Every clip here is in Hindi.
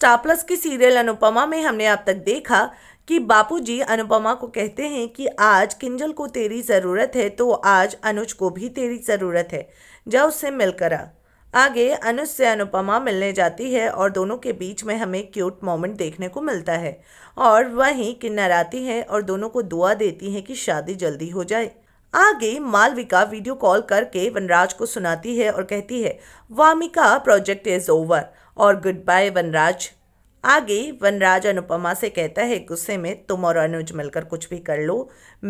स्टार प्लस की सीरियल अनुपमा में हमने अब तक देखा कि बापूजी अनुपमा को कहते हैं कि आज किंजल को तेरी ज़रूरत है तो आज अनुज को भी तेरी ज़रूरत है जा उससे मिलकर आ आगे अनुज से अनुपमा मिलने जाती है और दोनों के बीच में हमें क्यूट मोमेंट देखने को मिलता है और वहीं किन्नर आती है और दोनों को दुआ देती है कि शादी जल्दी हो जाए आगे मालविका वीडियो कॉल करके वनराज को सुनाती है और कहती है वामिका प्रोजेक्ट इज़ ओवर और गुड बाय वनराज आगे वनराज अनुपमा से कहता है गुस्से में तुम और अनुज मिलकर कुछ भी कर लो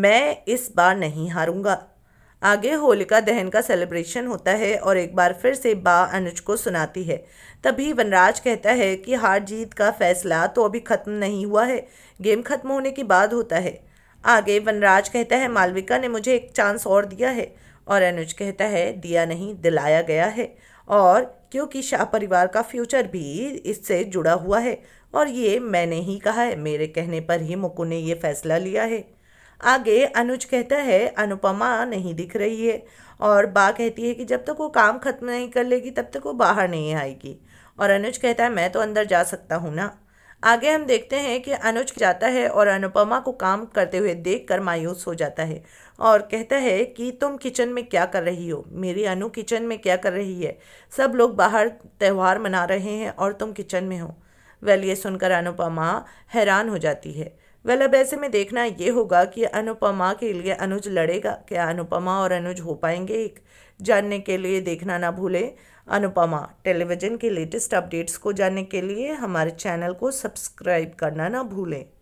मैं इस बार नहीं हारूंगा आगे होलिका दहन का सेलिब्रेशन होता है और एक बार फिर से बा अनुज को सुनाती है तभी वनराज कहता है कि हार जीत का फैसला तो अभी ख़त्म नहीं हुआ है गेम खत्म होने के बाद होता है आगे वनराज कहता है मालविका ने मुझे एक चांस और दिया है और अनुज कहता है दिया नहीं दिलाया गया है और क्योंकि शाह परिवार का फ्यूचर भी इससे जुड़ा हुआ है और ये मैंने ही कहा है मेरे कहने पर ही मुकु ने ये फैसला लिया है आगे अनुज कहता है अनुपमा नहीं दिख रही है और बा कहती है कि जब तक तो वो काम ख़त्म नहीं कर लेगी तब तक तो वो बाहर नहीं आएगी और अनुज कहता है मैं तो अंदर जा सकता हूँ ना आगे हम देखते हैं कि अनुज जाता है और अनुपमा को काम करते हुए देख कर मायूस हो जाता है और कहता है कि तुम किचन में क्या कर रही हो मेरी अनु किचन में क्या कर रही है सब लोग बाहर त्यौहार मना रहे हैं और तुम किचन में हो वेल ये सुनकर अनुपमा हैरान हो जाती है वेल अब ऐसे में देखना ये होगा कि अनुपमा के लिए अनुज लड़ेगा क्या अनुपमा और अनुज हो पाएंगे एक जानने के लिए देखना ना भूलें अनुपमा टेलीविज़न के लेटेस्ट अपडेट्स को जानने के लिए हमारे चैनल को सब्सक्राइब करना ना भूलें